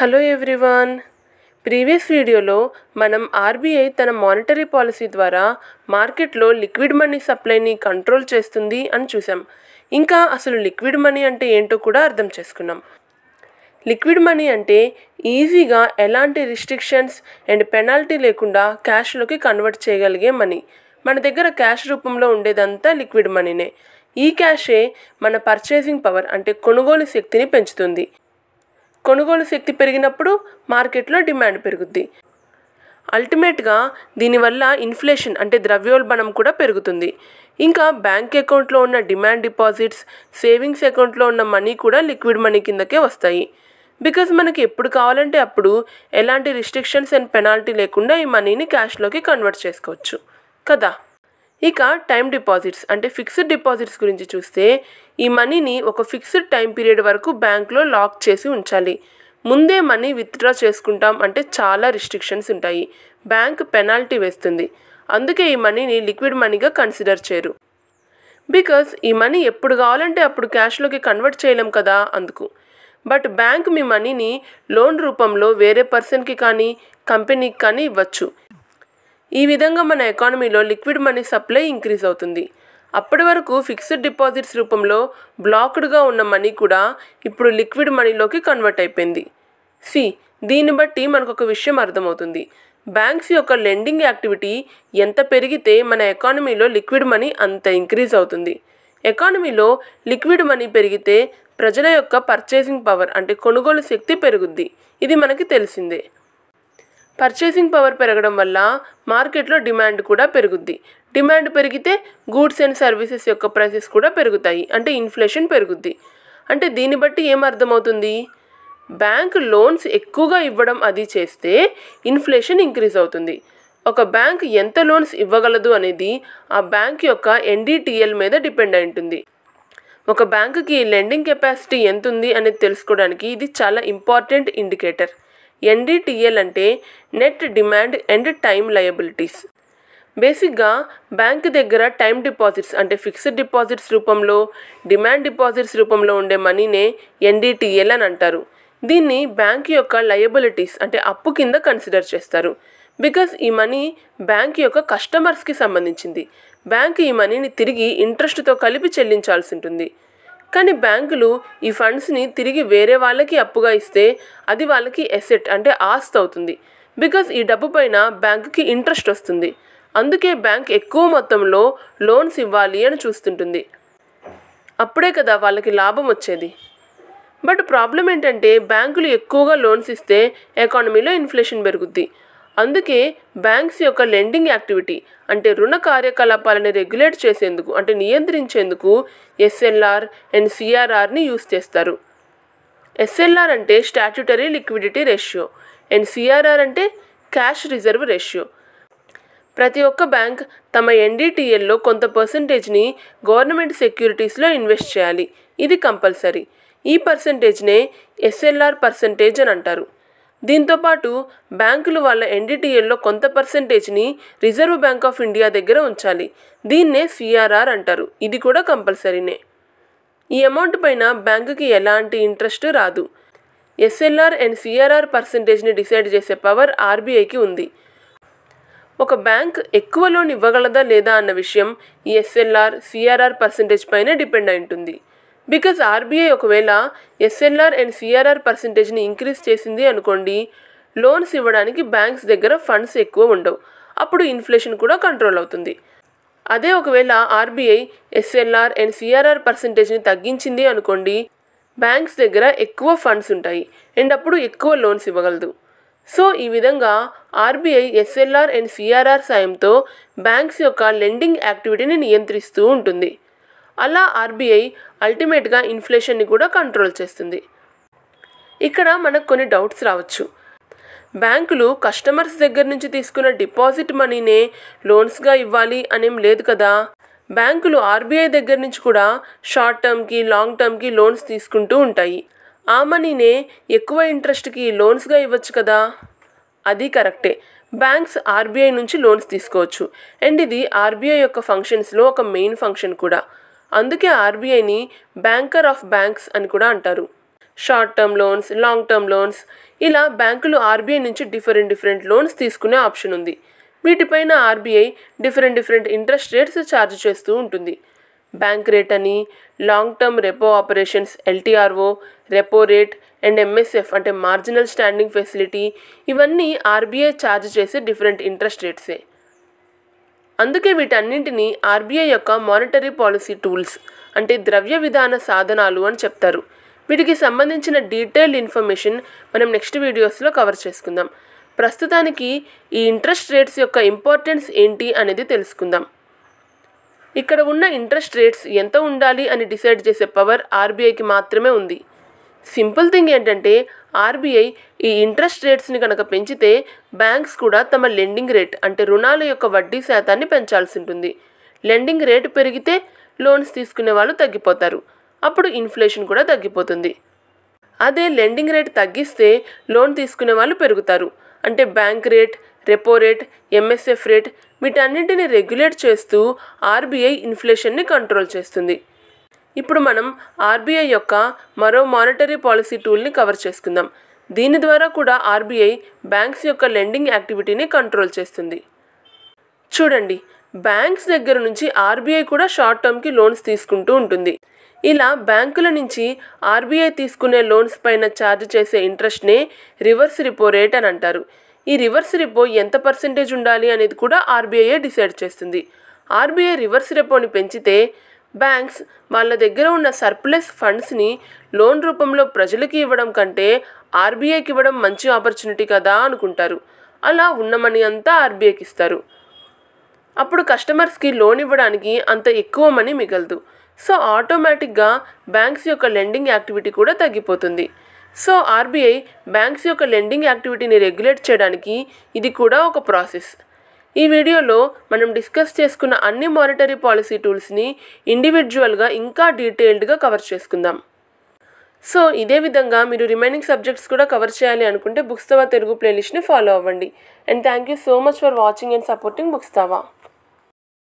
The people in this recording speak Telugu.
హలో ఎవ్రీవాన్ ప్రీవియస్ వీడియోలో మనం ఆర్బీఐ తన మానిటరీ పాలసీ ద్వారా మార్కెట్లో లిక్విడ్ మనీ సప్లైని కంట్రోల్ చేస్తుంది అని చూసాం ఇంకా అసలు లిక్విడ్ మనీ అంటే ఏంటో కూడా అర్థం చేసుకున్నాం లిక్విడ్ మనీ అంటే ఈజీగా ఎలాంటి రిస్ట్రిక్షన్స్ అండ్ పెనాల్టీ లేకుండా క్యాష్లోకి కన్వర్ట్ చేయగలిగే మనీ మన దగ్గర క్యాష్ రూపంలో ఉండేదంతా లిక్విడ్ మనీనే ఈ క్యాషే మన పర్చేసింగ్ పవర్ అంటే కొనుగోలు శక్తిని పెంచుతుంది కొనుగోలు శక్తి పెరిగినప్పుడు మార్కెట్లో డిమాండ్ పెరుగుద్ది అల్టిమేట్గా దీనివల్ల ఇన్ఫ్లేషన్ అంటే ద్రవ్యోల్బణం కూడా పెరుగుతుంది ఇంకా బ్యాంక్ అకౌంట్లో ఉన్న డిమాండ్ డిపాజిట్స్ సేవింగ్స్ అకౌంట్లో ఉన్న మనీ కూడా లిక్విడ్ మనీ కిందకే వస్తాయి బికాజ్ మనకి ఎప్పుడు కావాలంటే అప్పుడు ఎలాంటి రిస్ట్రిక్షన్స్ అండ్ పెనాల్టీ లేకుండా ఈ మనీని క్యాష్లోకి కన్వర్ట్ చేసుకోవచ్చు కదా ఇక టైం డిపాజిట్స్ అంటే ఫిక్స్డ్ డిపాజిట్స్ గురించి చూస్తే ఈ మనీని ఒక ఫిక్స్డ్ టైం పీరియడ్ వరకు బ్యాంక్లో లాక్ చేసి ఉంచాలి ముందే మనీ విత్డ్రా చేసుకుంటాం అంటే చాలా రిస్ట్రిక్షన్స్ ఉంటాయి బ్యాంక్ పెనాల్టీ వేస్తుంది అందుకే ఈ మనీని లిక్విడ్ మనీగా కన్సిడర్ చేయరు బికాస్ ఈ మనీ ఎప్పుడు కావాలంటే అప్పుడు క్యాష్లోకి కన్వర్ట్ చేయలేం కదా అందుకు బట్ బ్యాంక్ మీ మనీని లోన్ రూపంలో వేరే పర్సన్కి కానీ కంపెనీకి కానీ ఇవ్వచ్చు ఈ విధంగా మన ఎకానమీలో లిక్విడ్ మనీ సప్లై ఇంక్రీజ్ అవుతుంది అప్పటి వరకు ఫిక్స్డ్ డిపాజిట్స్ రూపంలో బ్లాక్డ్గా ఉన్న మనీ కూడా ఇప్పుడు లిక్విడ్ మనీలోకి కన్వర్ట్ అయిపోయింది సి దీన్ని బట్టి మనకు ఒక విషయం అర్థమవుతుంది బ్యాంక్స్ యొక్క లెండింగ్ యాక్టివిటీ ఎంత పెరిగితే మన ఎకానమీలో లిక్విడ్ మనీ అంత ఇంక్రీజ్ అవుతుంది ఎకానమీలో లిక్విడ్ మనీ పెరిగితే ప్రజల యొక్క పర్చేసింగ్ పవర్ అంటే కొనుగోలు శక్తి పెరుగుద్ది ఇది మనకి తెలిసిందే పర్చేసింగ్ పవర్ పెరగడం వల్ల మార్కెట్లో డిమాండ్ కూడా పెరుగుద్ది డిమాండ్ పెరిగితే గూడ్స్ అండ్ సర్వీసెస్ యొక్క ప్రైసెస్ కూడా పెరుగుతాయి అంటే ఇన్ఫ్లేషన్ పెరుగుద్ది అంటే దీన్ని బట్టి ఏం అర్థమవుతుంది బ్యాంక్ లోన్స్ ఎక్కువగా ఇవ్వడం అది చేస్తే ఇన్ఫ్లేషన్ ఇంక్రీజ్ అవుతుంది ఒక బ్యాంక్ ఎంత లోన్స్ ఇవ్వగలదు అనేది ఆ బ్యాంక్ యొక్క ఎన్డీటీఎల్ మీద డిపెండ్ అయి ఉంటుంది ఒక బ్యాంకుకి లెండింగ్ కెపాసిటీ ఎంత ఉంది అనేది తెలుసుకోవడానికి ఇది చాలా ఇంపార్టెంట్ ఇండికేటర్ ఎన్డీటీఎల్ అంటే net demand and time liabilities బేసిక్గా బ్యాంక్ దగ్గర టైం డిపాజిట్స్ అంటే ఫిక్స్డ్ డిపాజిట్స్ రూపంలో డిమాండ్ డిపాజిట్స్ రూపంలో ఉండే మనీనే ఎన్డీటీఎల్ అని అంటారు దీన్ని బ్యాంక్ యొక్క లయబిలిటీస్ అంటే అప్పు కింద కన్సిడర్ చేస్తారు బికాస్ ఈ మనీ బ్యాంక్ యొక్క కస్టమర్స్కి సంబంధించింది బ్యాంక్ ఈ మనీని తిరిగి ఇంట్రెస్ట్తో కలిపి చెల్లించాల్సి ఉంటుంది కానీ బ్యాంకులు ఈ ఫండ్స్ని తిరిగి వేరే వాళ్ళకి అప్పుగా ఇస్తే అది వాళ్ళకి ఎసెట్ అంటే ఆస్తి అవుతుంది బికాస్ ఈ డబ్బు పైన బ్యాంకుకి ఇంట్రెస్ట్ వస్తుంది అందుకే బ్యాంక్ ఎక్కువ మొత్తంలో లోన్స్ ఇవ్వాలి అని చూస్తుంటుంది అప్పుడే కదా వాళ్ళకి లాభం వచ్చేది బట్ ప్రాబ్లం ఏంటంటే బ్యాంకులు ఎక్కువగా లోన్స్ ఇస్తే ఎకానమీలో ఇన్ఫ్లేషన్ పెరుగుద్ది అందుకే బ్యాంక్స్ యొక్క లెండింగ్ యాక్టివిటీ అంటే రుణ కార్యకలాపాలని రెగ్యులేట్ చేసేందుకు అంటే నియంత్రించేందుకు ఎస్ఎల్ఆర్ అండ్ సిఆర్ఆర్ని యూస్ చేస్తారు ఎస్ఎల్ఆర్ అంటే statutory liquidity ratio and CRR అంటే క్యాష్ రిజర్వ్ రేషియో ప్రతి ఒక్క బ్యాంక్ తమ ఎన్డీటీఎల్లో కొంత పర్సంటేజ్ని గవర్నమెంట్ సెక్యూరిటీస్లో ఇన్వెస్ట్ చేయాలి ఇది కంపల్సరీ ఈ పర్సంటేజ్నే ఎస్ఎల్ఆర్ పర్సంటేజ్ అని అంటారు దీంతోపాటు బ్యాంకులు వాళ్ళ ఎన్డీటీఎల్లో కొంత పర్సెంటేజ్ని రిజర్వ్ బ్యాంక్ ఆఫ్ ఇండియా దగ్గర ఉంచాలి దీన్నే సిఆర్ఆర్ అంటారు ఇది కూడా కంపల్సరీనే ఈ అమౌంట్ పైన బ్యాంకుకి ఎలాంటి ఇంట్రెస్ట్ రాదు ఎస్ఎల్ఆర్ అండ్ సిఆర్ఆర్ పర్సెంటేజ్ని డిసైడ్ చేసే పవర్ ఆర్బీఐకి ఉంది ఒక బ్యాంక్ ఎక్కువ లోన్ ఇవ్వగలదా లేదా అన్న విషయం ఈ ఎస్ఎల్ఆర్ సిఆర్ఆర్ పర్సెంటేజ్ పైనే డిపెండ్ అయి ఉంటుంది బికాజ్ ఆర్బీఐ ఒకవేళ ఎస్ఎల్ఆర్ అండ్ సిఆర్ఆర్ పర్సంటేజ్ని ఇంక్రీజ్ చేసింది అనుకోండి లోన్స్ ఇవ్వడానికి బ్యాంక్స్ దగ్గర ఫండ్స్ ఎక్కువ ఉండవు అప్పుడు ఇన్ఫ్లేషన్ కూడా కంట్రోల్ అవుతుంది అదే ఒకవేళ ఆర్బీఐ ఎస్ఎల్ఆర్ అండ్ సిఆర్ఆర్ పర్సంటేజ్ని తగ్గించింది అనుకోండి బ్యాంక్స్ దగ్గర ఎక్కువ ఫండ్స్ ఉంటాయి అండ్ అప్పుడు ఎక్కువ లోన్స్ ఇవ్వగలదు సో ఈ విధంగా ఆర్బీఐ ఎస్ఎల్ఆర్ అండ్ సిఆర్ఆర్ సాయంతో బ్యాంక్స్ యొక్క లెండింగ్ యాక్టివిటీని నియంత్రిస్తూ ఉంటుంది అలా ఆర్బీఐ అల్టిమేట్గా ఇన్ఫ్లేషన్ని కూడా కంట్రోల్ చేస్తుంది ఇక్కడ మనకు కొన్ని డౌట్స్ రావచ్చు బ్యాంకులు కస్టమర్స్ దగ్గర నుంచి తీసుకున్న డిపాజిట్ మనీనే లోన్స్గా ఇవ్వాలి అనేం లేదు కదా బ్యాంకులు ఆర్బీఐ దగ్గర నుంచి కూడా షార్ట్ టర్మ్కి లాంగ్ టర్మ్కి లోన్స్ తీసుకుంటూ ఉంటాయి ఆ మనీనే ఎక్కువ ఇంట్రెస్ట్కి లోన్స్గా ఇవ్వచ్చు కదా అది కరెక్టే బ్యాంక్స్ ఆర్బీఐ నుంచి లోన్స్ తీసుకోవచ్చు అండ్ ఇది ఆర్బీఐ యొక్క ఫంక్షన్స్లో ఒక మెయిన్ ఫంక్షన్ కూడా అందుకే ఆర్బీఐని బ్యాంకర్ ఆఫ్ బ్యాంక్స్ అని కూడా అంటారు short term loans long term loans ఇలా బ్యాంకులు ఆర్బీఐ నుంచి డిఫరెంట్ డిఫరెంట్ లోన్స్ తీసుకునే ఆప్షన్ ఉంది వీటిపైన RBI different different interest rates charge చేస్తూ ఉంటుంది బ్యాంక్ రేట్ అని long term repo operations LTRO repo rate and MSF అంటే మార్జినల్ స్టాండింగ్ ఫెసిలిటీ ఇవన్నీ ఆర్బీఐ ఛార్జ్ చేసే డిఫరెంట్ ఇంట్రెస్ట్ రేట్సే అందుకే వీటన్నింటినీ ఆర్బీఐ యొక్క మానిటరీ పాలసీ టూల్స్ అంటే ద్రవ్య విధాన సాధనాలు అని చెప్తారు వీటికి సంబంధించిన డీటెయిల్డ్ ఇన్ఫర్మేషన్ మనం నెక్స్ట్ వీడియోస్లో కవర్ చేసుకుందాం ప్రస్తుతానికి ఈ ఇంట్రెస్ట్ రేట్స్ యొక్క ఇంపార్టెన్స్ ఏంటి అనేది తెలుసుకుందాం ఇక్కడ ఉన్న ఇంట్రెస్ట్ రేట్స్ ఎంత ఉండాలి అని డిసైడ్ చేసే పవర్ ఆర్బీఐకి మాత్రమే ఉంది సింపుల్ థింగ్ ఏంటంటే ఆర్బీఐ ఈ ఇంట్రెస్ట్ రేట్స్ని కనుక పెంచితే బ్యాంక్స్ కూడా తమ లెండింగ్ రేట్ అంటే రుణాల యొక్క వడ్డీ శాతాన్ని పెంచాల్సి ఉంటుంది లెండింగ్ రేట్ పెరిగితే లోన్స్ తీసుకునే వాళ్ళు తగ్గిపోతారు అప్పుడు ఇన్ఫ్లేషన్ కూడా తగ్గిపోతుంది అదే లెండింగ్ రేట్ తగ్గిస్తే లోన్ తీసుకునే వాళ్ళు పెరుగుతారు అంటే bank rate repo rate MSF rate వీటన్నింటిని రెగ్యులేట్ చేస్తూ ఆర్బీఐ ఇన్ఫ్లేషన్ని కంట్రోల్ చేస్తుంది ఇప్పుడు మనం ఆర్బీఐ యొక్క మరో మానిటరీ పాలసీ టూల్ని కవర్ చేసుకుందాం దీని ద్వారా కూడా ఆర్బీఐ బ్యాంక్స్ యొక్క లెండింగ్ యాక్టివిటీని కంట్రోల్ చేస్తుంది చూడండి బ్యాంక్స్ దగ్గర నుంచి ఆర్బీఐ కూడా షార్ట్ టర్మ్కి లోన్స్ తీసుకుంటూ ఉంటుంది ఇలా బ్యాంకుల నుంచి ఆర్బీఐ తీసుకునే లోన్స్ పైన ఛార్జ్ చేసే ఇంట్రెస్ట్నే రివర్స్ రిపో రేట్ అని అంటారు ఈ రివర్స్ రిపో ఎంత పర్సెంటేజ్ ఉండాలి అనేది కూడా ఆర్బీఐ డిసైడ్ చేస్తుంది ఆర్బీఐ రివర్స్ రెపోని పెంచితే బ్యాంక్స్ వాళ్ళ దగ్గర ఉన్న సర్ప్లస్ ఫండ్స్ని లోన్ రూపంలో ప్రజలకి ఇవ్వడం కంటే ఆర్బీఐకి ఇవ్వడం మంచి ఆపర్చునిటీ కదా అనుకుంటారు అలా ఉన్న మనీ అంతా ఆర్బీఐకి ఇస్తారు అప్పుడు కస్టమర్స్కి లోన్ ఇవ్వడానికి అంత ఎక్కువ మనీ మిగలదు సో ఆటోమేటిక్గా బ్యాంక్స్ యొక్క లెండింగ్ యాక్టివిటీ కూడా తగ్గిపోతుంది సో ఆర్బీఐ బ్యాంక్స్ యొక్క లెండింగ్ యాక్టివిటీని రెగ్యులేట్ చేయడానికి ఇది కూడా ఒక ప్రాసెస్ ఈ వీడియోలో మనం డిస్కస్ చేసుకున్న అన్ని మానిటరీ పాలసీ టూల్స్ని ఇండివిజువల్గా ఇంకా డీటెయిల్డ్గా కవర్ చేసుకుందాం సో ఇదే విధంగా మీరు రిమైనింగ్ సబ్జెక్ట్స్ కూడా కవర్ చేయాలి అనుకుంటే బుక్స్తవా తెలుగు ప్లేలిస్ట్ని ఫాలో అవ్వండి and thank you so much for watching and supporting బుక్స్తవా